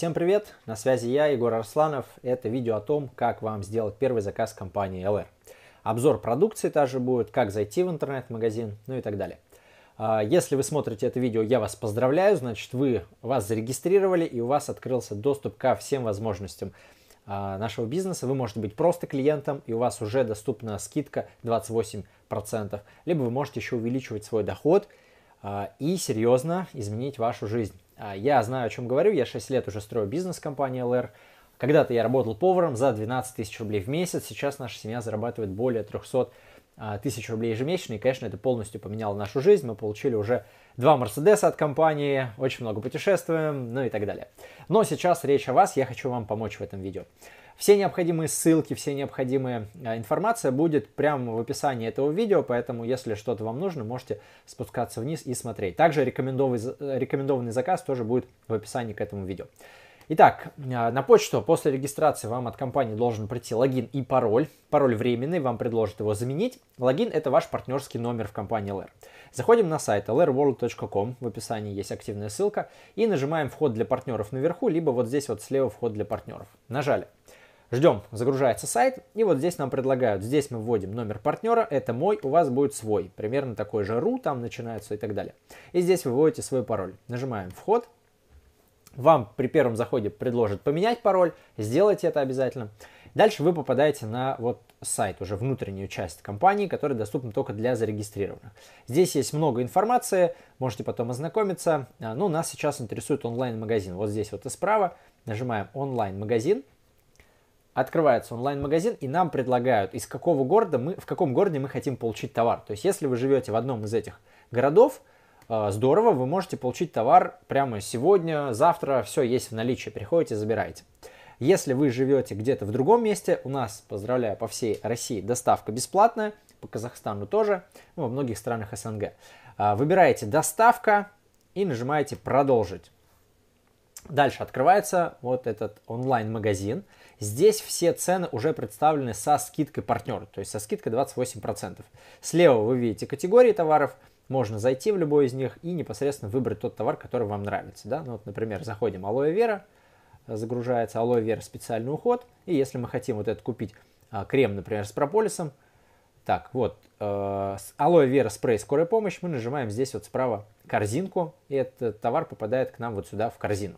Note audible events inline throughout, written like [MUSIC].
Всем привет, на связи я, Егор Арсланов. Это видео о том, как вам сделать первый заказ компании LR. Обзор продукции также будет, как зайти в интернет-магазин, ну и так далее. А, если вы смотрите это видео, я вас поздравляю, значит вы вас зарегистрировали и у вас открылся доступ ко всем возможностям а, нашего бизнеса. Вы можете быть просто клиентом, и у вас уже доступна скидка 28%. Либо вы можете еще увеличивать свой доход а, и серьезно изменить вашу жизнь. А, я знаю, о чем говорю, я 6 лет уже строю бизнес компании LR. Когда-то я работал поваром за 12 тысяч рублей в месяц, сейчас наша семья зарабатывает более 300 а, тысяч рублей ежемесячно, и, конечно, это полностью поменяло нашу жизнь. Мы получили уже два Мерседеса от компании, очень много путешествуем, ну и так далее. Но сейчас речь о вас, я хочу вам помочь в этом видео. Все необходимые ссылки, все необходимая э, информация будет прямо в описании этого видео, поэтому если что-то вам нужно, можете спускаться вниз и смотреть. Также рекомендованный, э, рекомендованный заказ тоже будет в описании к этому видео. Итак, э, на почту после регистрации вам от компании должен прийти логин и пароль. Пароль временный, вам предложат его заменить. Логин – это ваш партнерский номер в компании LR. Заходим на сайт lrworld.com, в описании есть активная ссылка, и нажимаем «Вход для партнеров» наверху, либо вот здесь вот слева «Вход для партнеров». Нажали. Ждем, загружается сайт, и вот здесь нам предлагают, здесь мы вводим номер партнера, это мой, у вас будет свой, примерно такой же ру, там начинается и так далее. И здесь вы вводите свой пароль, нажимаем вход, вам при первом заходе предложат поменять пароль, сделайте это обязательно. Дальше вы попадаете на вот сайт, уже внутреннюю часть компании, которая доступна только для зарегистрированных. Здесь есть много информации, можете потом ознакомиться. А, Но ну, нас сейчас интересует онлайн-магазин. Вот здесь вот и справа нажимаем онлайн-магазин, открывается онлайн-магазин, и нам предлагают, из какого города мы, в каком городе мы хотим получить товар. То есть, если вы живете в одном из этих городов, э, здорово, вы можете получить товар прямо сегодня, завтра, все есть в наличии, приходите, забирайте Если вы живете где-то в другом месте, у нас, поздравляю, по всей России доставка бесплатная, по Казахстану тоже, ну, во многих странах СНГ. Э, выбираете «Доставка» и нажимаете «Продолжить». Дальше открывается вот этот онлайн-магазин – Здесь все цены уже представлены со скидкой партнера, то есть со скидкой 28%. Слева вы видите категории товаров, можно зайти в любой из них и непосредственно выбрать тот товар, который вам нравится. Да? Ну, вот, например, заходим алоэ вера, э, загружается алоэ вера специальный уход, и если мы хотим вот этот купить, а, крем, например, с прополисом, так, вот, э, алоэ вера спрей скорой помощи, мы нажимаем здесь вот справа корзинку, и этот товар попадает к нам вот сюда в корзину.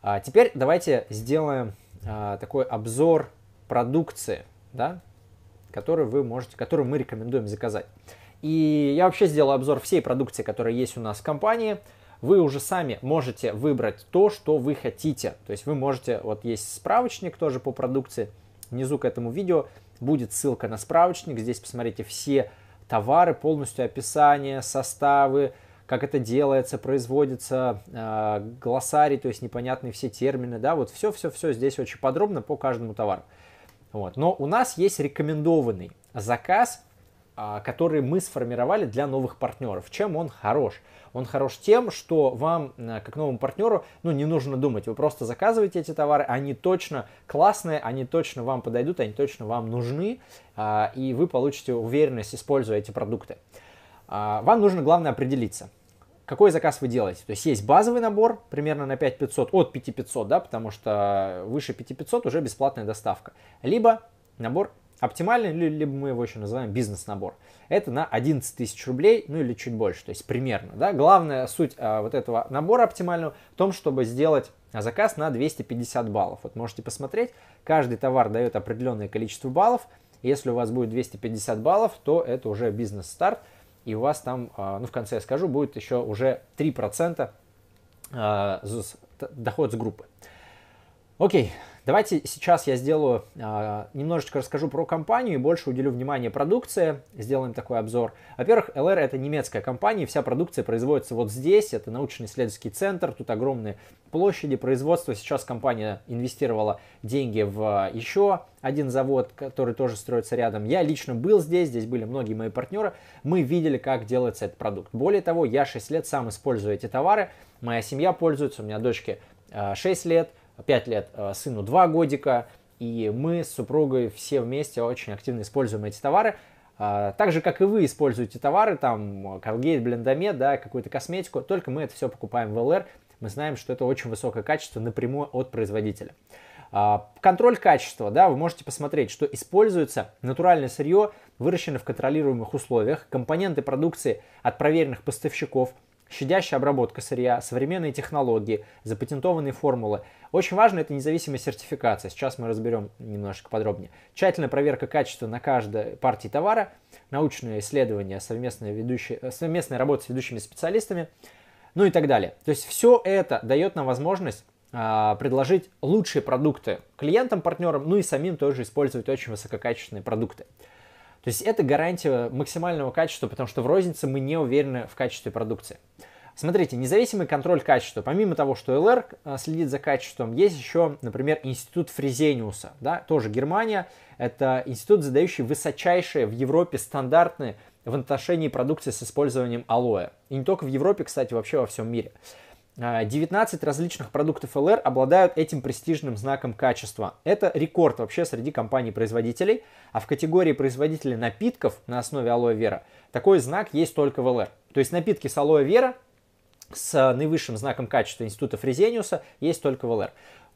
А, теперь давайте сделаем а, такой обзор продукции, да, которую вы можете, которую мы рекомендуем заказать. И я вообще сделал обзор всей продукции, которая есть у нас в компании. Вы уже сами можете выбрать то, что вы хотите. То есть вы можете, вот есть справочник тоже по продукции. Внизу к этому видео будет ссылка на справочник. Здесь посмотрите все товары, полностью описание, составы, как это делается, производится, э, глоссарий, то есть непонятные все термины, да, вот все-все-все здесь очень подробно по каждому товару. Вот. Но у нас есть рекомендованный заказ, а, который мы сформировали для новых партнеров. Чем он хорош? Он хорош тем, что вам, как новому партнеру, ну, не нужно думать. Вы просто заказываете эти товары, они точно классные, они точно вам подойдут, они точно вам нужны, а, и вы получите уверенность, используя эти продукты. Вам нужно, главное, определиться какой заказ вы делаете. То есть есть базовый набор примерно на 5500, от 5500, да, потому что выше 5500 уже бесплатная доставка. Либо набор оптимальный, либо мы его еще называем бизнес-набор. Это на 11 тысяч рублей, ну или чуть больше, то есть примерно. Да? Главная суть а, вот этого набора оптимального в том, чтобы сделать заказ на 250 баллов. Вот можете посмотреть, каждый товар дает определенное количество баллов. Если у вас будет 250 баллов, то это уже бизнес-старт и у вас там, а, ну, в конце я скажу, будет еще уже 3% а, доход с группы. Окей, Давайте сейчас я сделаю, а, немножечко расскажу про компанию и больше уделю внимание продукции, сделаем такой обзор. Во-первых, LR это немецкая компания, вся продукция производится вот здесь, это научно-исследовательский центр, тут огромные площади производства. Сейчас компания инвестировала деньги в а, еще один завод, который тоже строится рядом. Я лично был здесь, здесь были многие мои партнеры, мы видели, как делается этот продукт. Более того, я 6 лет сам использую эти товары, моя семья пользуется, у меня дочки 6 а, лет, 5 лет, э, сыну 2 годика, и мы с супругой все вместе очень активно используем эти товары. А, так же, как и вы используете товары, там, Colgate, Блендомед, да, какую-то косметику, только мы это все покупаем в ЛР, мы знаем, что это очень высокое качество напрямую от производителя. А, контроль качества, да, вы можете посмотреть, что используется натуральное сырье, выращено в контролируемых условиях, компоненты продукции от проверенных поставщиков – щадящая обработка сырья, современные технологии, запатентованные формулы. Очень важно это независимая сертификация. Сейчас мы разберем немножко подробнее. Тщательная проверка качества на каждой партии товара, научные исследования, совместная, ведущая, э, совместная работа с ведущими специалистами, ну и так далее. То есть все это дает нам возможность а, предложить лучшие продукты клиентам, партнерам, ну и самим тоже использовать очень высококачественные продукты. То есть это гарантия максимального качества, потому что в рознице мы не уверены в качестве продукции. Смотрите, независимый контроль качества. Помимо того, что ЛР э, следит за качеством, есть еще, например, институт Фрезениуса, да, тоже Германия. Это институт, задающий высочайшие в Европе стандартные в отношении продукции с использованием алоэ. И не только в Европе, кстати, вообще во всем мире. 19 а, различных продуктов LR обладают этим престижным знаком качества. Это рекорд вообще среди компаний-производителей, а в категории производителей напитков на основе алоэ вера такой знак есть только в LR. То есть напитки с алоэ вера с наивысшим знаком качества Института Фрезениуса есть только в ЛР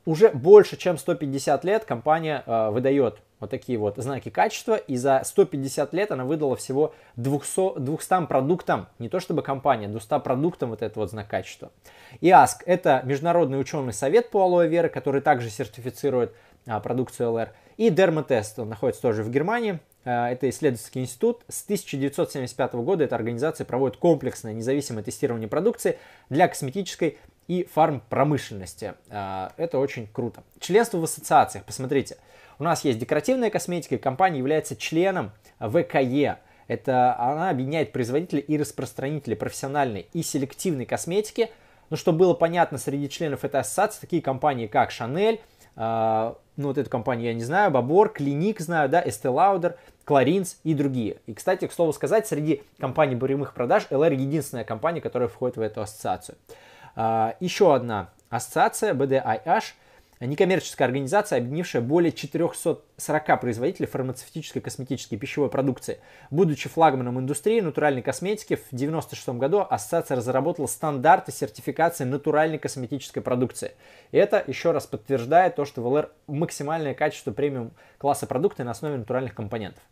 уже больше, чем 150 лет компания э, выдает вот такие вот знаки качества, и за 150 лет она выдала всего 200, 200 продуктам, не то чтобы компания, 200 продуктам вот этот вот знак качества. И АСК это Международный ученый совет по алоэ веры, который также сертифицирует а, продукцию ЛР. И Дерматест, он находится тоже в Германии, э, это исследовательский институт. С 1975 года эта организация проводит комплексное независимое тестирование продукции для косметической и фармпромышленности. А, это очень круто. Членство в ассоциациях, посмотрите. У нас есть декоративная косметика, и компания является членом ВКЕ. Это она объединяет производителей и распространителей профессиональной и селективной косметики. но ну, чтобы было понятно среди членов этой ассоциации, такие компании, как Шанель, а, ну, вот эту компанию я не знаю, Бабор, Клиник знаю, да, Estee Lauder, Кларинс и другие. И, кстати, к слову сказать, среди компаний буревых продаж LR единственная компания, которая входит в эту ассоциацию. А, еще одна ассоциация BDIH – некоммерческая организация, объединившая более 440 производителей фармацевтической, косметической и пищевой продукции. Будучи флагманом индустрии натуральной косметики, в 1996 году ассоциация разработала стандарты сертификации натуральной косметической продукции. И это еще раз подтверждает то, что ВЛР максимальное качество премиум класса продукта на основе натуральных компонентов.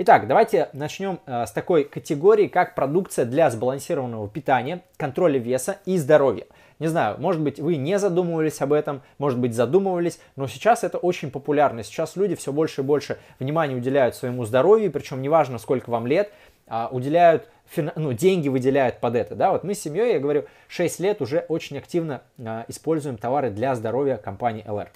Итак, давайте начнем э, с такой категории, как продукция для сбалансированного питания, контроля веса и здоровья. Не знаю, может быть, вы не задумывались об этом, может быть, задумывались, но сейчас это очень популярно. Сейчас люди все больше и больше внимания уделяют своему здоровью, причем неважно, сколько вам лет, а, уделяют ну, деньги выделяют под это, да, вот мы с семьей, я говорю, 6 лет уже очень активно а, используем товары для здоровья компании LR.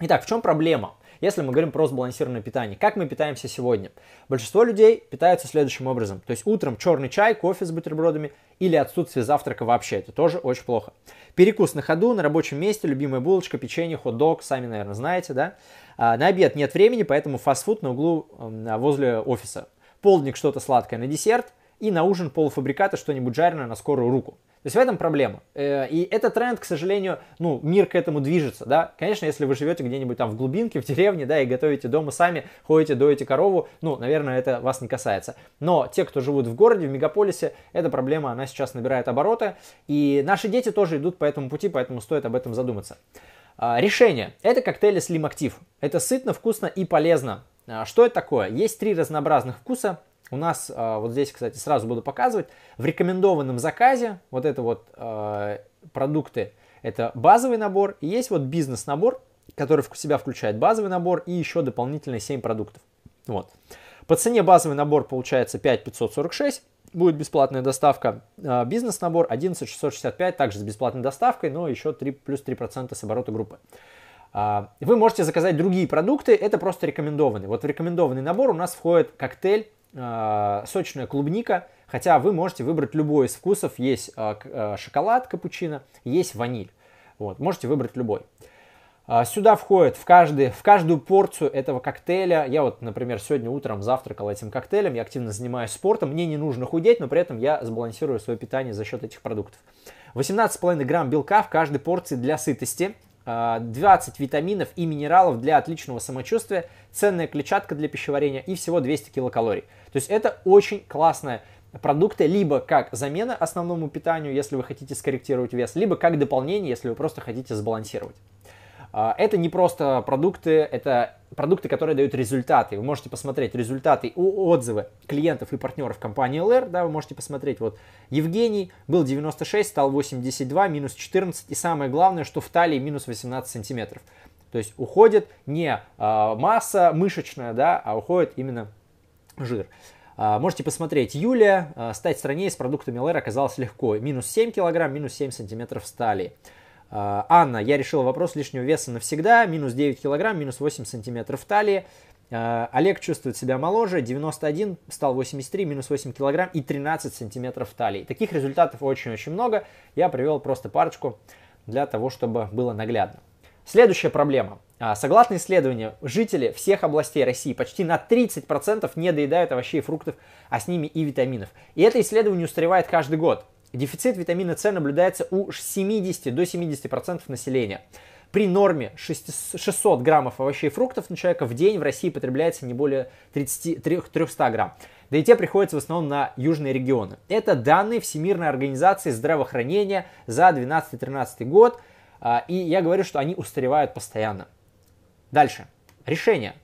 Итак, в чем проблема? если мы говорим про сбалансированное питание. Как мы питаемся сегодня? Большинство людей питаются следующим образом. То есть утром черный чай, кофе с бутербродами или отсутствие завтрака вообще. Это тоже очень плохо. Перекус на ходу, на рабочем месте, любимая булочка, печенье, хот-дог, сами, наверное, знаете, да? А, на обед нет времени, поэтому фастфуд на углу а, возле офиса. Полдник что-то сладкое на десерт, и на ужин полуфабриката что-нибудь жареное на скорую руку есть в этом проблема. Э, и этот тренд, к сожалению, ну, мир к этому движется, да. Конечно, если вы живете где-нибудь там в глубинке, в деревне, да, и готовите дома сами, ходите, доите корову, ну, наверное, это вас не касается. Но те, кто живут в городе, в мегаполисе, эта проблема, она сейчас набирает обороты, и наши дети тоже идут по этому пути, поэтому стоит об этом задуматься. А, решение. Это коктейли Slim Active. Это сытно, вкусно и полезно. А, что это такое? Есть три разнообразных вкуса. У нас а, вот здесь, кстати, сразу буду показывать. В рекомендованном заказе вот это вот а, продукты, это базовый набор. И есть вот бизнес-набор, который в себя включает базовый набор и еще дополнительные 7 продуктов. Вот. По цене базовый набор получается 5546, будет бесплатная доставка. А, бизнес-набор 11665, также с бесплатной доставкой, но еще 3, плюс 3% с оборота группы. Вы можете заказать другие продукты, это просто рекомендованный. Вот в рекомендованный набор у нас входит коктейль э, сочная клубника, хотя вы можете выбрать любой из вкусов. Есть э, э, шоколад капучино, есть ваниль. Вот, можете выбрать любой. Э, сюда входит в, каждый, в каждую порцию этого коктейля. Я вот, например, сегодня утром завтракал этим коктейлем, я активно занимаюсь спортом, мне не нужно худеть, но при этом я сбалансирую свое питание за счет этих продуктов. 18,5 грамм белка в каждой порции для сытости. 20 а, витаминов и минералов для отличного самочувствия, ценная клетчатка для пищеварения и всего 200 килокалорий. То есть это очень классная продукты либо как замена основному питанию, если вы хотите скорректировать вес, либо как дополнение, если вы просто хотите сбалансировать. А, это не просто продукты, это продукты, которые дают результаты. Вы можете посмотреть результаты, у отзывы клиентов и партнеров компании ЛР. Да, вы можете посмотреть, вот Евгений был 96, стал 82, минус 14. И самое главное, что в талии минус 18 сантиметров. То есть уходит не а, масса мышечная, да, а уходит именно жир. А, можете посмотреть Юлия, стать страннее с продуктами ЛР оказалось легко. Минус 7 килограмм, минус 7 сантиметров стали. талии. А, Анна, я решила вопрос лишнего веса навсегда, минус 9 килограмм, минус 8 сантиметров талии. А, Олег чувствует себя моложе, 91 стал 83, минус 8 килограмм и 13 сантиметров талии. Таких результатов очень-очень много, я привел просто парочку для того, чтобы было наглядно. Следующая проблема. А, согласно исследованию, жители всех областей России почти на 30% не доедают овощей и фруктов, а с ними и витаминов. И это исследование устаревает каждый год. Дефицит витамина С наблюдается у 70 до 70% населения. При норме 600 граммов овощей и фруктов на человека в день в России потребляется не более 30, 300 грамм. Да и те приходится в основном на южные регионы. Это данные Всемирной организации здравоохранения за 12-13 год. А, и я говорю, что они устаревают постоянно. Дальше. Решение.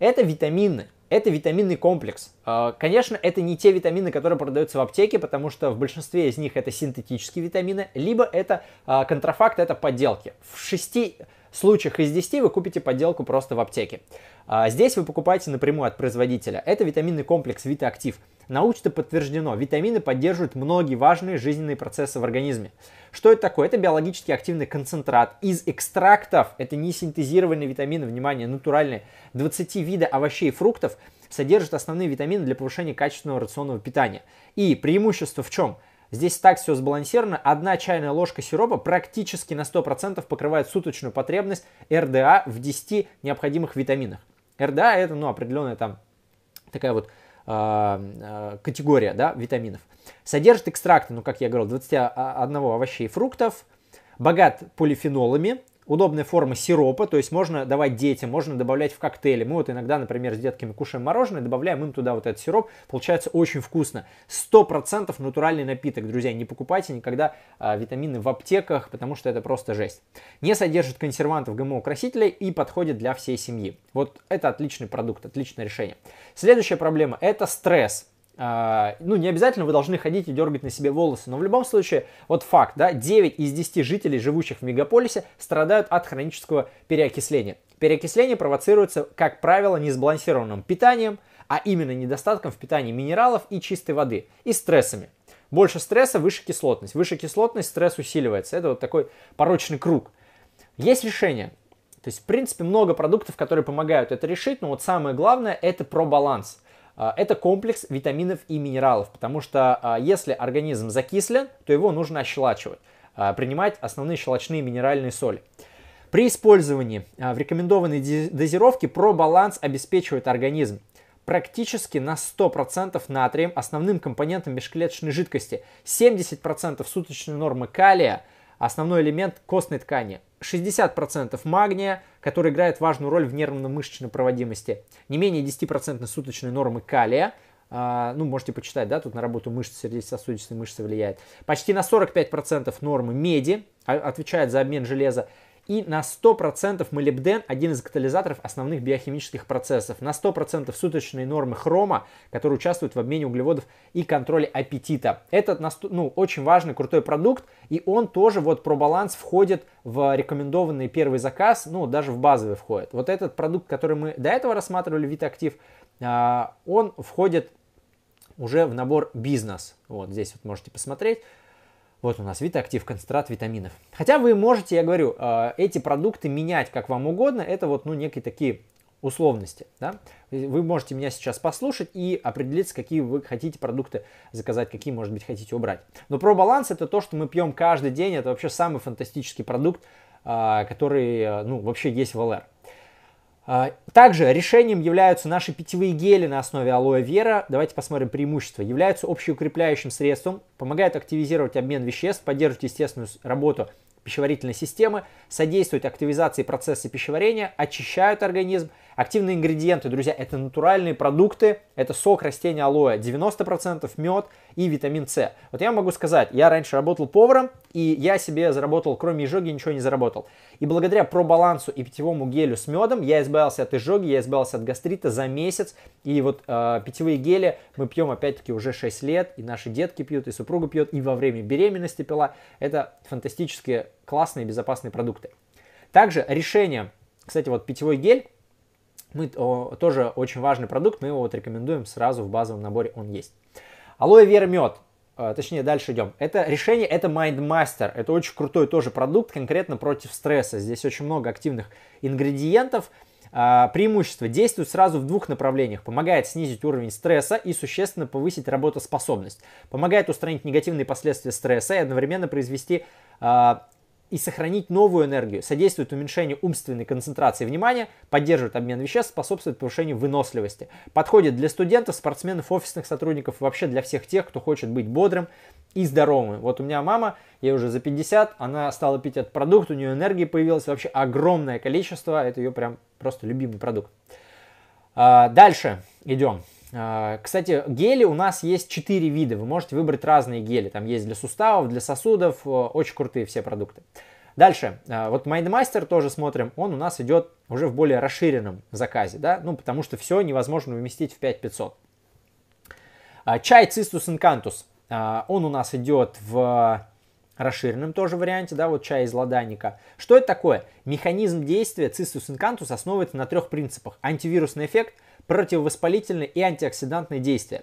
Это витамины это витаминный комплекс. А, конечно, это не те витамины, которые продаются в аптеке, потому что в большинстве из них это синтетические витамины, либо это а, контрафакт, это подделки. В шести случаях из десяти вы купите подделку просто в аптеке. А, здесь вы покупаете напрямую от производителя. Это витаминный комплекс Витаактив. Научно подтверждено, витамины поддерживают многие важные жизненные процессы в организме. Что это такое? Это биологически активный концентрат из экстрактов, это не синтезированные витамины, внимание, натуральные, 20 видов овощей и фруктов содержат основные витамины для повышения качественного рационного питания. И преимущество в чем? Здесь так все сбалансировано. Одна чайная ложка сиропа практически на 100% покрывает суточную потребность РДА в 10 необходимых витаминах. РДА это ну, определенная там такая вот а, а, категория да, витаминов. Содержит экстракты, ну, как я говорил, 21 а, овощей и фруктов, богат полифенолами – удобной формы сиропа, то есть можно давать детям, можно добавлять в коктейли. Мы вот иногда, например, с детками кушаем мороженое, добавляем им туда вот этот сироп, получается очень вкусно. 100% натуральный напиток, друзья, не покупайте никогда а, витамины в аптеках, потому что это просто жесть. Не содержит консервантов, ГМО-красителей и подходит для всей семьи. Вот это отличный продукт, отличное решение. Следующая проблема – это стресс. А, ну, не обязательно вы должны ходить и дергать на себе волосы, но в любом случае, вот факт, да, 9 из 10 жителей, живущих в мегаполисе, страдают от хронического переокисления. Переокисление провоцируется, как правило, несбалансированным питанием, а именно недостатком в питании минералов и чистой воды, и стрессами. Больше стресса, выше кислотность. Выше кислотность, стресс усиливается. Это вот такой порочный круг. Есть решение. То есть, в принципе, много продуктов, которые помогают это решить, но вот самое главное – это про баланс – а, это комплекс витаминов и минералов, потому что а, если организм закислен, то его нужно ощелачивать, а, принимать основные щелочные минеральные соли. При использовании в рекомендованной дозировке пробаланс обеспечивает организм практически на 100% натрием, основным компонентом межклеточной жидкости, 70% суточной нормы калия, основной элемент костной ткани, 60% магния, который играет важную роль в нервно-мышечной проводимости, не менее 10% суточной нормы калия, а, ну, можете почитать, да, тут на работу мышц, сердечно-сосудистой мышцы влияет. Почти на 45% нормы меди, а, отвечает за обмен железа, и на 100% молибден – один из катализаторов основных биохимических процессов. На 100% суточные нормы хрома, которые участвуют в обмене углеводов и контроле аппетита. Этот ну, очень важный, крутой продукт, и он тоже вот про баланс входит в рекомендованный первый заказ, ну, даже в базовый входит. Вот этот продукт, который мы до этого рассматривали, Витактив, а, он входит уже в набор бизнес. Вот здесь вот можете посмотреть. Вот у нас Витактив, концентрат витаминов. Хотя вы можете, я говорю, а, эти продукты менять как вам угодно. Это вот, ну, некие такие условности. Да? Вы можете меня сейчас послушать и определиться, какие вы хотите продукты заказать, какие, может быть, хотите убрать. Но про баланс это то, что мы пьем каждый день. Это вообще самый фантастический продукт, а, который, а, ну, вообще есть в ЛР. А, также решением являются наши питьевые гели на основе алоэ вера. Давайте посмотрим преимущества. Являются общеукрепляющим средством, помогают активизировать обмен веществ, поддерживают естественную работу пищеварительной системы, содействуют активизации процесса пищеварения, очищают организм, Активные ингредиенты, друзья, это натуральные продукты, это сок растения алоэ, 90% мед и витамин С. Вот я могу сказать, я раньше работал поваром, и я себе заработал, кроме изжоги, ничего не заработал. И благодаря пробалансу и питьевому гелю с медом я избавился от изжоги, я избавился от гастрита за месяц. И вот э, питьевые гели мы пьем опять-таки уже 6 лет, и наши детки пьют, и супруга пьет, и во время беременности пила. Это фантастические, классные, безопасные продукты. Также решение, кстати, вот питьевой гель, мы о, тоже очень важный продукт, мы его вот рекомендуем сразу в базовом наборе, он есть. Алоэ вера мед, а, точнее дальше идем. Это решение, это Mind Master, это очень крутой тоже продукт, конкретно против стресса. Здесь очень много активных ингредиентов, а, преимущество действует сразу в двух направлениях. Помогает снизить уровень стресса и существенно повысить работоспособность. Помогает устранить негативные последствия стресса и одновременно произвести а, и сохранить новую энергию, содействует уменьшению умственной концентрации внимания, поддерживает обмен веществ, способствует повышению выносливости. Подходит для студентов, спортсменов, офисных сотрудников, вообще для всех тех, кто хочет быть бодрым и здоровым. Вот у меня мама, ей уже за 50, она стала пить этот продукт, у нее энергии появилось вообще огромное количество, это ее прям просто любимый продукт. А, дальше идем. А, кстати, гели у нас есть 4 вида. Вы можете выбрать разные гели. Там есть для суставов, для сосудов. Э, очень крутые все продукты. Дальше. А, вот Майндмастер тоже смотрим. Он у нас идет уже в более расширенном заказе. Да? Ну, потому что все невозможно уместить в 5500. А, чай Цистус Инкантус. Он у нас идет в расширенном тоже варианте, да, вот чай из ладаника. Что это такое? Механизм действия цистус инкантус основывается на трех принципах. Антивирусный эффект – противовоспалительные и антиоксидантные действия.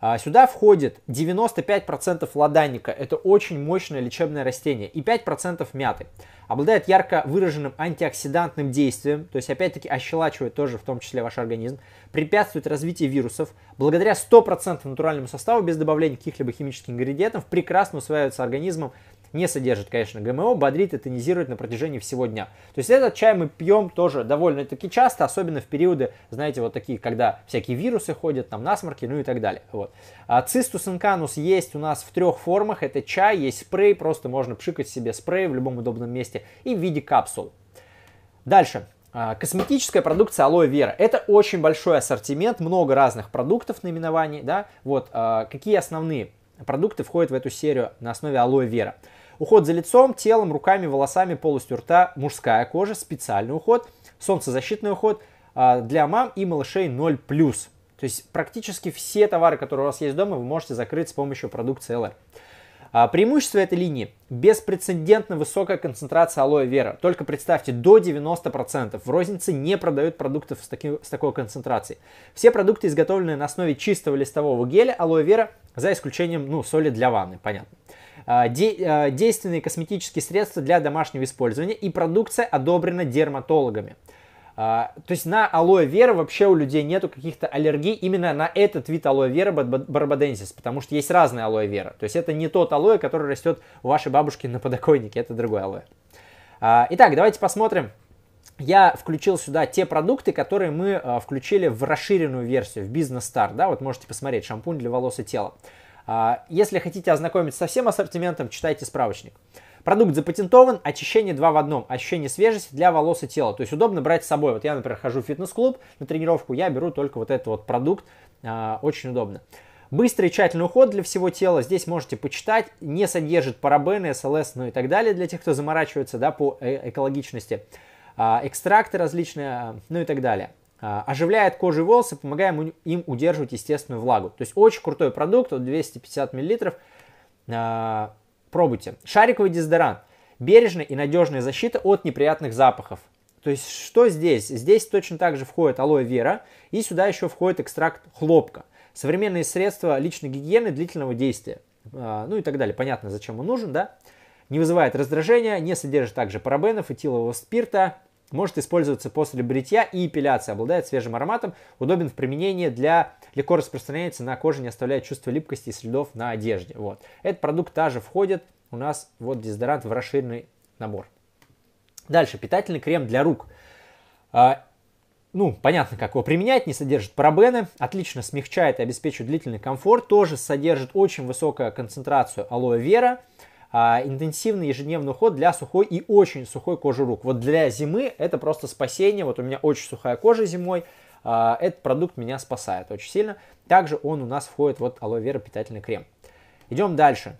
А, сюда входит 95% ладанника, это очень мощное лечебное растение, и 5% мяты. Обладает ярко выраженным антиоксидантным действием, то есть опять-таки ощелачивает тоже в том числе ваш организм, препятствует развитию вирусов. Благодаря 100% натуральному составу, без добавления каких-либо химических ингредиентов, прекрасно усваивается организмом не содержит, конечно, ГМО, бодрит и тонизирует на протяжении всего дня. То есть этот чай мы пьем тоже довольно-таки часто, особенно в периоды, знаете, вот такие, когда всякие вирусы ходят, там насморки, ну и так далее. Вот. А цистус инканус есть у нас в трех формах. Это чай, есть спрей, просто можно пшикать себе спрей в любом удобном месте и в виде капсул. Дальше. А, косметическая продукция алоэ вера. Это очень большой ассортимент, много разных продуктов наименований. Да? Вот, а, какие основные продукты входят в эту серию на основе алоэ вера? Уход за лицом, телом, руками, волосами, полостью рта, мужская кожа, специальный уход, солнцезащитный уход а, для мам и малышей 0+. То есть практически все товары, которые у вас есть дома, вы можете закрыть с помощью продукции LR. А, преимущество этой линии – беспрецедентно высокая концентрация алоэ вера. Только представьте, до 90%. В рознице не продают продуктов с, таки, с такой концентрацией. Все продукты, изготовлены на основе чистого листового геля алоэ вера, за исключением ну, соли для ванны, понятно. А, де, а, действенные косметические средства для домашнего использования и продукция одобрена дерматологами. А, то есть на алоэ вера вообще у людей нету каких-то аллергий именно на этот вид алоэ вера барбаденсис, потому что есть разные алоэ вера. То есть это не тот алоэ, который растет у вашей бабушки на подоконнике, это другой алоэ. Итак, давайте посмотрим. Я включил сюда те продукты, которые мы включили в расширенную версию, в бизнес стар Да? Вот можете посмотреть, шампунь для волос и тела. А, если хотите ознакомиться со всем ассортиментом, читайте справочник. Продукт запатентован, очищение 2 в одном, ощущение свежести для волос и тела. То есть удобно брать с собой. Вот я, например, хожу в фитнес-клуб на тренировку, я беру только вот этот вот продукт, а, очень удобно. Быстрый и тщательный уход для всего тела. Здесь можете почитать. Не содержит парабены, СЛС, ну и так далее для тех, кто заморачивается да, по э, экологичности. А, экстракты различные, ну и так далее. А, оживляет кожу и волосы, помогая им удерживать естественную влагу. То есть очень крутой продукт, вот 250 мл. А, пробуйте. Шариковый дезодорант. Бережная и надежная защита от неприятных запахов. То есть что здесь? Здесь точно так же входит алоэ вера и сюда еще входит экстракт хлопка. Современные средства личной гигиены длительного действия. А, ну и так далее. Понятно, зачем он нужен, да? Не вызывает раздражения, не содержит также парабенов этилового спирта, может использоваться после бритья и эпиляции, обладает свежим ароматом, удобен в применении для легко распространяется на коже, не оставляет чувства липкости и следов на одежде. Вот. Этот продукт также входит у нас вот дезодорант в расширенный набор. Дальше, питательный крем для рук. А, ну, понятно, как его применять, не содержит парабены, отлично смягчает и обеспечивает длительный комфорт, тоже содержит очень высокую концентрацию алоэ вера, а, интенсивный ежедневный уход для сухой и очень сухой кожи рук. Вот для зимы это просто спасение. Вот у меня очень сухая кожа зимой. А, этот продукт меня спасает очень сильно. Также он у нас входит вот алоэ вера питательный крем. Идем дальше.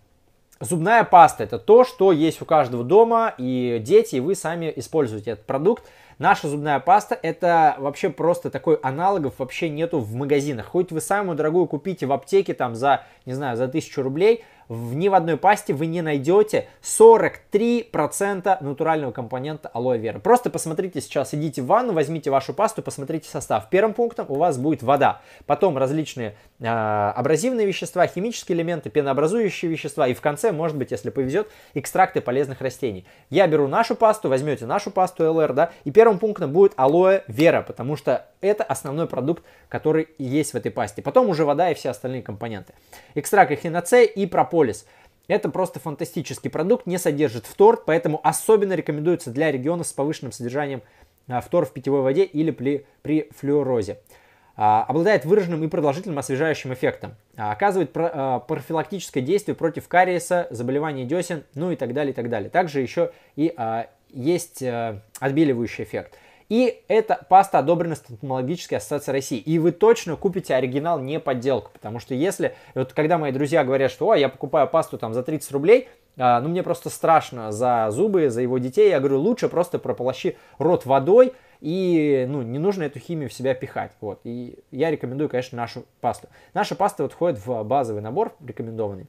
Зубная паста – это то, что есть у каждого дома, и дети, и вы сами используете этот продукт. Наша зубная паста – это вообще просто такой аналогов вообще нету в магазинах. Хоть вы самую дорогую купите в аптеке там за, не знаю, за тысячу рублей – в ни в одной пасте вы не найдете 43% натурального компонента алоэ веры. Просто посмотрите сейчас, идите в ванну, возьмите вашу пасту, посмотрите состав. Первым пунктом у вас будет вода, потом различные э, абразивные вещества, химические элементы, пенообразующие вещества и в конце, может быть, если повезет, экстракты полезных растений. Я беру нашу пасту, возьмете нашу пасту ЛР, да, и первым пунктом будет алоэ вера, потому что это основной продукт, который есть в этой пасте. Потом уже вода и все остальные компоненты. Экстракт эхиноцея и пропол Мегаполис. Это просто фантастический продукт, не содержит фтор, поэтому особенно рекомендуется для регионов с повышенным содержанием а, фтор в питьевой воде или при, при флюорозе. А, обладает выраженным и продолжительным освежающим эффектом. А, оказывает профилактическое действие против кариеса, заболеваний десен, ну и так далее, и так далее. Также еще и есть отбеливающий эффект – и эта паста одобрена стоматологической ассоциацией России. И вы точно купите оригинал, не подделку. Потому что если, вот когда мои друзья говорят, что, о, я покупаю пасту там за 30 рублей, а, ну мне просто страшно за зубы, за его детей, я говорю, лучше просто прополощи рот водой, и ну, не нужно эту химию в себя пихать. Вот. И я рекомендую, конечно, нашу пасту. Наша паста вот входит в базовый набор рекомендованный.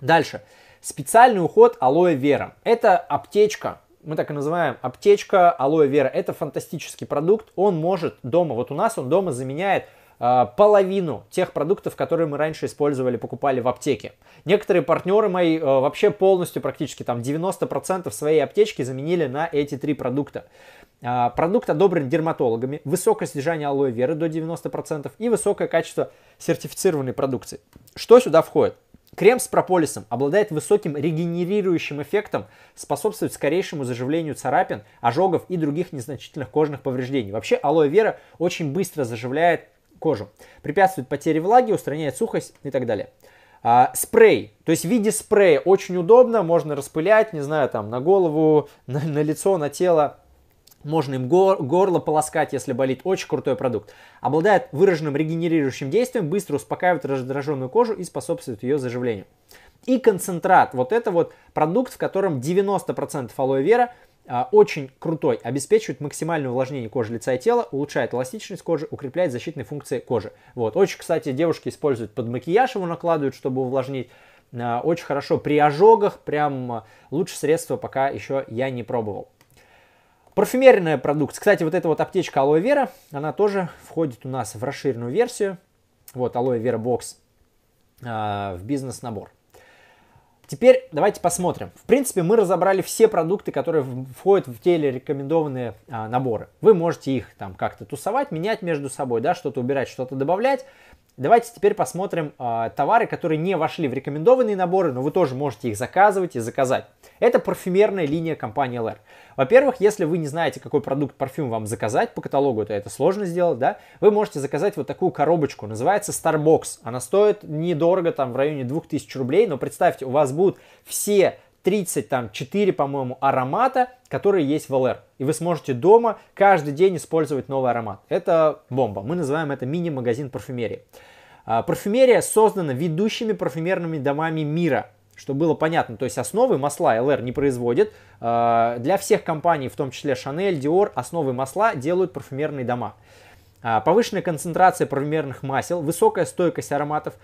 Дальше. Специальный уход алоэ вера. Это аптечка, мы так и называем аптечка алоэ вера. Это фантастический продукт, он может дома, вот у нас он дома заменяет э, половину тех продуктов, которые мы раньше использовали, покупали в аптеке. Некоторые партнеры мои э, вообще полностью, практически там 90% своей аптечки заменили на эти три продукта. Э, продукт одобрен дерматологами, высокое содержание алоэ веры до 90% и высокое качество сертифицированной продукции. Что сюда входит? Крем с прополисом обладает высоким регенерирующим эффектом, способствует скорейшему заживлению царапин, ожогов и других незначительных кожных повреждений. Вообще алоэ вера очень быстро заживляет кожу, препятствует потере влаги, устраняет сухость и так далее. А, спрей, то есть в виде спрея очень удобно, можно распылять, не знаю, там на голову, [LAUGHS] на, на лицо, на тело можно им гор горло полоскать, если болит. Очень крутой продукт. Обладает выраженным регенерирующим действием, быстро успокаивает раздраженную кожу и способствует ее заживлению. И концентрат. Вот это вот продукт, в котором 90% алоэ вера а, очень крутой. Обеспечивает максимальное увлажнение кожи лица и тела, улучшает эластичность кожи, укрепляет защитные функции кожи. Вот. Очень, кстати, девушки используют под макияж, его накладывают, чтобы увлажнить. А, очень хорошо при ожогах, прям а, лучше средство пока еще я не пробовал. Парфюмерная продукция. Кстати, вот эта вот аптечка Алоэ Вера, она тоже входит у нас в расширенную версию. Вот Алоэ Вера Бокс в бизнес-набор. Теперь давайте посмотрим. В принципе, мы разобрали все продукты, которые входят в те или рекомендованные а, наборы. Вы можете их там как-то тусовать, менять между собой, да, что-то убирать, что-то добавлять. Давайте теперь посмотрим э, товары, которые не вошли в рекомендованные наборы, но вы тоже можете их заказывать и заказать. Это парфюмерная линия компании LR. Во-первых, если вы не знаете, какой продукт парфюм вам заказать по каталогу, то это сложно сделать, да, вы можете заказать вот такую коробочку, называется Starbucks. Она стоит недорого, там в районе 2000 рублей, но представьте, у вас будут все 34, по-моему, аромата, которые есть в ЛР. И вы сможете дома каждый день использовать новый аромат. Это бомба. Мы называем это мини-магазин парфюмерии. А, парфюмерия создана ведущими парфюмерными домами мира. Чтобы было понятно, то есть основы масла LR не производит. А, для всех компаний, в том числе Chanel, Dior, основы масла делают парфюмерные дома. А, повышенная концентрация парфюмерных масел, высокая стойкость ароматов,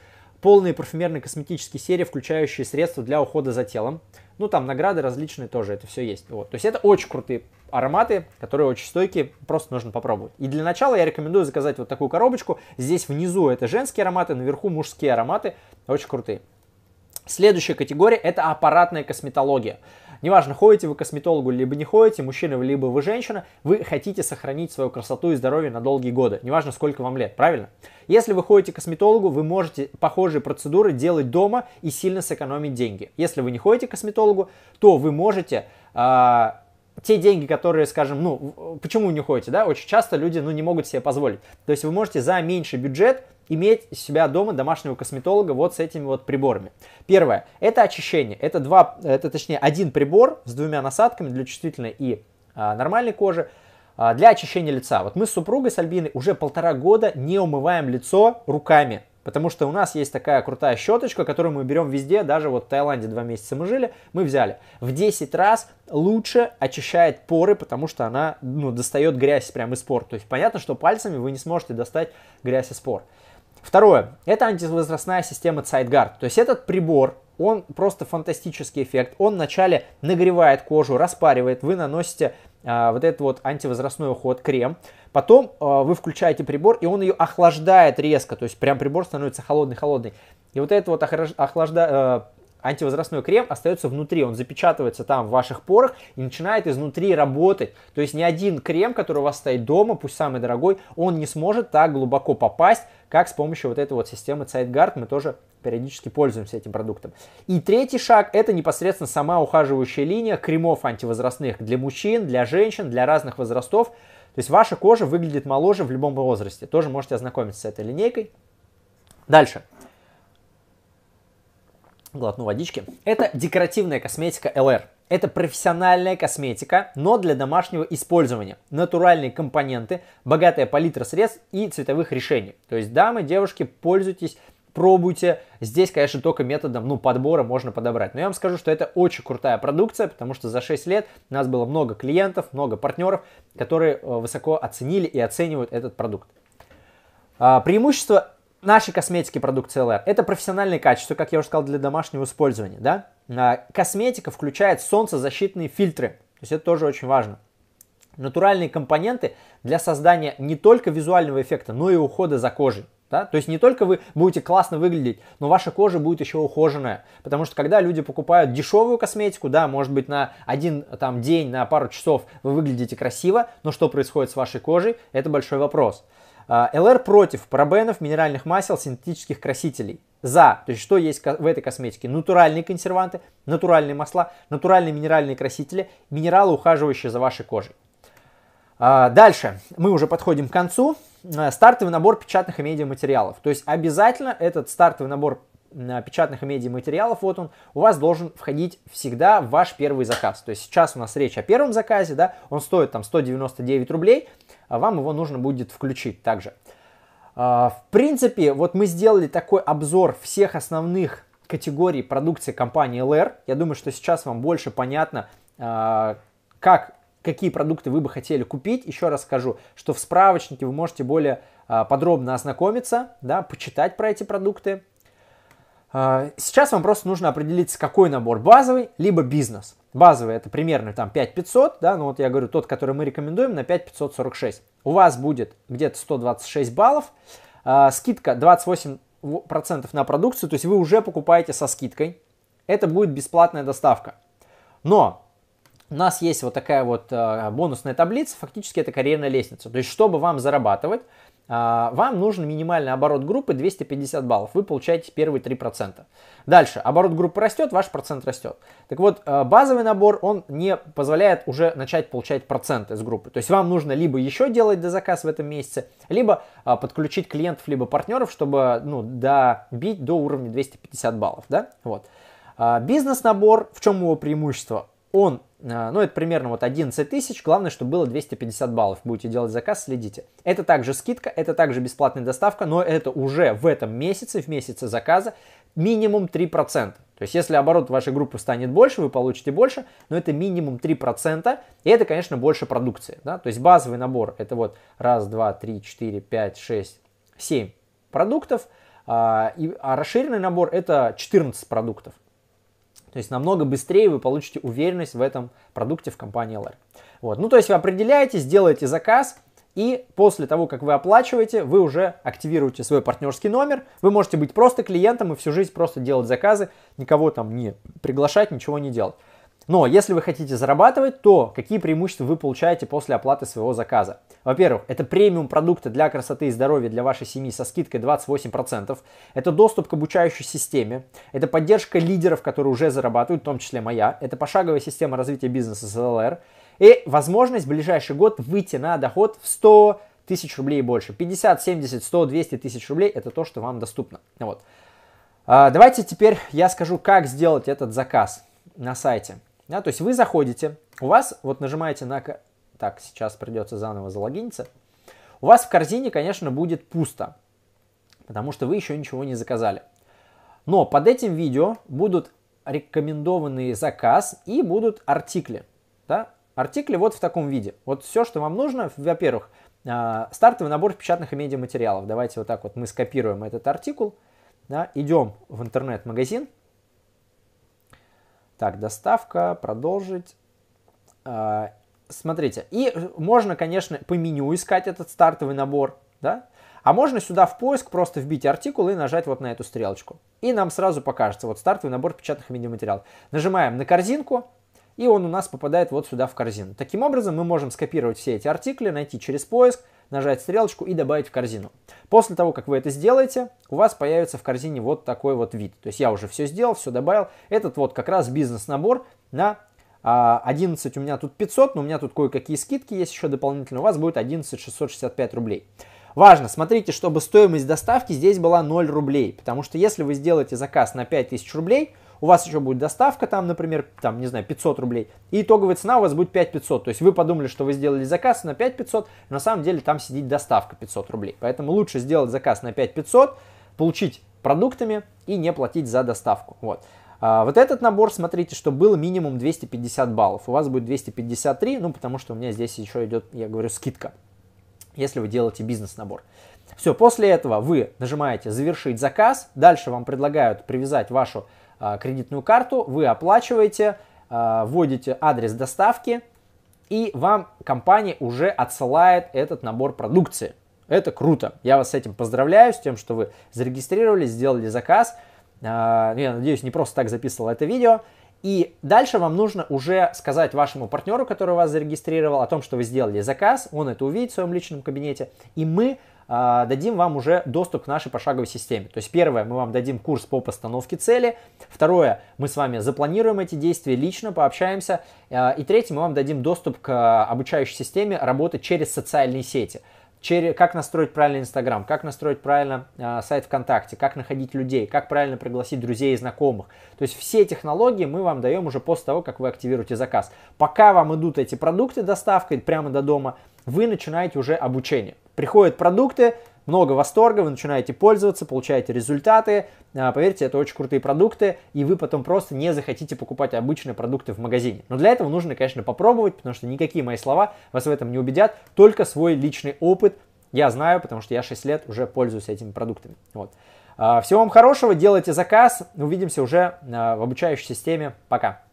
полные парфюмерно-косметические серии, включающие средства для ухода за телом, ну, там награды различные тоже, это все есть. Вот. То есть это очень крутые ароматы, которые очень стойкие, просто нужно попробовать. И для начала я рекомендую заказать вот такую коробочку. Здесь внизу это женские ароматы, наверху мужские ароматы, очень крутые. Следующая категория – это аппаратная косметология. Неважно, ходите вы к косметологу, либо не ходите, мужчина, либо вы женщина, вы хотите сохранить свою красоту и здоровье на долгие годы. Неважно, сколько вам лет, правильно? Если вы ходите к косметологу, вы можете похожие процедуры делать дома и сильно сэкономить деньги. Если вы не ходите к косметологу, то вы можете э, те деньги, которые, скажем, ну, почему вы не ходите, да, очень часто люди, ну, не могут себе позволить. То есть вы можете за меньший бюджет иметь себя дома домашнего косметолога вот с этими вот приборами. Первое, это очищение. Это два, это точнее один прибор с двумя насадками для чувствительной и а, нормальной кожи а, для очищения лица. Вот мы с супругой, с Альбиной, уже полтора года не умываем лицо руками. Потому что у нас есть такая крутая щеточка, которую мы берем везде, даже вот в Таиланде два месяца мы жили, мы взяли. В 10 раз лучше очищает поры, потому что она ну, достает грязь прямо из пор. То есть понятно, что пальцами вы не сможете достать грязь из пор. Второе. Это антивозрастная система SideGuard, То есть этот прибор, он просто фантастический эффект. Он вначале нагревает кожу, распаривает. Вы наносите э, вот этот вот антивозрастной уход, крем. Потом э, вы включаете прибор, и он ее охлаждает резко. То есть прям прибор становится холодный-холодный. И вот этот вот охлажда... Э, антивозрастной крем остается внутри, он запечатывается там в ваших порах и начинает изнутри работать. То есть ни один крем, который у вас стоит дома, пусть самый дорогой, он не сможет так глубоко попасть как с помощью вот этой вот системы SiteGuard мы тоже периодически пользуемся этим продуктом. И третий шаг – это непосредственно сама ухаживающая линия кремов антивозрастных для мужчин, для женщин, для разных возрастов. То есть ваша кожа выглядит моложе в любом возрасте. Тоже можете ознакомиться с этой линейкой. Дальше. Глотну водички. Это декоративная косметика LR. Это профессиональная косметика, но для домашнего использования. Натуральные компоненты, богатая палитра средств и цветовых решений. То есть, дамы, девушки, пользуйтесь пробуйте. Здесь, конечно, только методом ну, подбора можно подобрать. Но я вам скажу, что это очень крутая продукция, потому что за 6 лет у нас было много клиентов, много партнеров, которые э, высоко оценили и оценивают этот продукт. А, преимущество нашей косметики продукт CLR – это профессиональное качество, как я уже сказал, для домашнего использования. Да? А, косметика включает солнцезащитные фильтры, то есть это тоже очень важно. Натуральные компоненты для создания не только визуального эффекта, но и ухода за кожей. Да? То есть не только вы будете классно выглядеть, но ваша кожа будет еще ухоженная. Потому что когда люди покупают дешевую косметику, да, может быть на один там, день, на пару часов вы выглядите красиво, но что происходит с вашей кожей, это большой вопрос. А, ЛР против парабенов, минеральных масел, синтетических красителей за, то есть что есть в этой косметике, натуральные консерванты, натуральные масла, натуральные минеральные красители, минералы, ухаживающие за вашей кожей. А, дальше мы уже подходим к концу. Э, стартовый набор печатных и медиаматериалов. То есть обязательно этот стартовый набор э, печатных и медиаматериалов, вот он, у вас должен входить всегда в ваш первый заказ. То есть сейчас у нас речь о первом заказе, да, он стоит там 199 рублей, а вам его нужно будет включить также. А, в принципе, вот мы сделали такой обзор всех основных категорий продукции компании LR. Я думаю, что сейчас вам больше понятно, а, как, какие продукты вы бы хотели купить. Еще раз скажу, что в справочнике вы можете более а, подробно ознакомиться, да, почитать про эти продукты. Сейчас вам просто нужно определиться, какой набор базовый, либо бизнес. Базовый это примерно там 5500, да, ну вот я говорю, тот, который мы рекомендуем на 5546 у вас будет где-то 126 баллов, э, скидка 28% на продукцию, то есть вы уже покупаете со скидкой, это будет бесплатная доставка. Но у нас есть вот такая вот э, бонусная таблица, фактически это карьерная лестница. То есть, чтобы вам зарабатывать, а, вам нужен минимальный оборот группы 250 баллов. Вы получаете первые 3%. Дальше. Оборот группы растет, ваш процент растет. Так вот, э, базовый набор, он не позволяет уже начать получать проценты с группы. То есть вам нужно либо еще делать дозаказ в этом месяце, либо э, подключить клиентов, либо партнеров, чтобы ну, добить до уровня 250 баллов. Да? Вот. А, бизнес-набор, в чем его преимущество? Он а, ну, это примерно вот 11 тысяч, главное, чтобы было 250 баллов. Будете делать заказ, следите. Это также скидка, это также бесплатная доставка, но это уже в этом месяце, в месяце заказа, минимум 3%. То есть, если оборот вашей группы станет больше, вы получите больше, но это минимум 3%, и это, конечно, больше продукции. Да? То есть, базовый набор, это вот 1, 2, 3, 4, 5, 6, 7 продуктов, а, а расширенный набор это 14 продуктов. То есть намного быстрее вы получите уверенность в этом продукте в компании LR. Вот. Ну, то есть вы определяетесь, делаете заказ, и после того, как вы оплачиваете, вы уже активируете свой партнерский номер. Вы можете быть просто клиентом и всю жизнь просто делать заказы, никого там не приглашать, ничего не делать. Но если вы хотите зарабатывать, то какие преимущества вы получаете после оплаты своего заказа? Во-первых, это премиум продукты для красоты и здоровья для вашей семьи со скидкой 28%. Это доступ к обучающей системе. Это поддержка лидеров, которые уже зарабатывают, в том числе моя. Это пошаговая система развития бизнеса с ЛР. И возможность в ближайший год выйти на доход в 100 тысяч рублей и больше. 50, 70, 100, 200 тысяч рублей – это то, что вам доступно. Вот. А, давайте теперь я скажу, как сделать этот заказ на сайте. Да, то есть вы заходите, у вас, вот нажимаете на... Так, сейчас придется заново залогиниться. У вас в корзине, конечно, будет пусто, потому что вы еще ничего не заказали. Но под этим видео будут рекомендованный заказ и будут артикли. Да? Артикли вот в таком виде. Вот все, что вам нужно, во-первых, а, стартовый набор печатных и медиаматериалов. Давайте вот так вот мы скопируем этот артикул, да, идем в интернет-магазин, так, доставка, продолжить. А, смотрите, и можно, конечно, по меню искать этот стартовый набор, да? А можно сюда в поиск просто вбить артикул и нажать вот на эту стрелочку. И нам сразу покажется вот стартовый набор печатных медиаматериалов. Нажимаем на корзинку, и он у нас попадает вот сюда в корзину. Таким образом, мы можем скопировать все эти артикли, найти через поиск, нажать стрелочку и добавить в корзину. После того, как вы это сделаете, у вас появится в корзине вот такой вот вид. То есть я уже все сделал, все добавил. Этот вот как раз бизнес-набор на 11 а, у меня тут 500, но у меня тут кое-какие скидки есть еще дополнительно. У вас будет 11 665 рублей. Важно, смотрите, чтобы стоимость доставки здесь была 0 рублей, потому что если вы сделаете заказ на 5000 рублей – у вас еще будет доставка там, например, там, не знаю, 500 рублей, и итоговая цена у вас будет 5500, то есть вы подумали, что вы сделали заказ на 5500, но на самом деле там сидит доставка 500 рублей, поэтому лучше сделать заказ на 5500, получить продуктами и не платить за доставку, вот. А, вот этот набор, смотрите, что было минимум 250 баллов. У вас будет 253, ну, потому что у меня здесь еще идет, я говорю, скидка, если вы делаете бизнес-набор. Все, после этого вы нажимаете «Завершить заказ». Дальше вам предлагают привязать вашу а, кредитную карту, вы оплачиваете, а, вводите адрес доставки, и вам компания уже отсылает этот набор продукции. Это круто. Я вас с этим поздравляю, с тем, что вы зарегистрировались, сделали заказ. А, ну, я надеюсь, не просто так записывал это видео. И дальше вам нужно уже сказать вашему партнеру, который вас зарегистрировал, о том, что вы сделали заказ. Он это увидит в своем личном кабинете. И мы а, дадим вам уже доступ к нашей пошаговой системе. То есть первое, мы вам дадим курс по постановке цели. Второе, мы с вами запланируем эти действия лично, пообщаемся. А, и третье, мы вам дадим доступ к а, обучающей системе работы через социальные сети через, как настроить правильно Инстаграм, как настроить правильно э, сайт ВКонтакте, как находить людей, как правильно пригласить друзей и знакомых. То есть все технологии мы вам даем уже после того, как вы активируете заказ. Пока вам идут эти продукты доставкой прямо до дома, вы начинаете уже обучение. Приходят продукты, много восторга, вы начинаете пользоваться, получаете результаты. А, поверьте, это очень крутые продукты, и вы потом просто не захотите покупать обычные продукты в магазине. Но для этого нужно, конечно, попробовать, потому что никакие мои слова вас в этом не убедят, только свой личный опыт я знаю, потому что я 6 лет уже пользуюсь этими продуктами. Вот. А, всего вам хорошего, делайте заказ, увидимся уже а, в обучающей системе. Пока!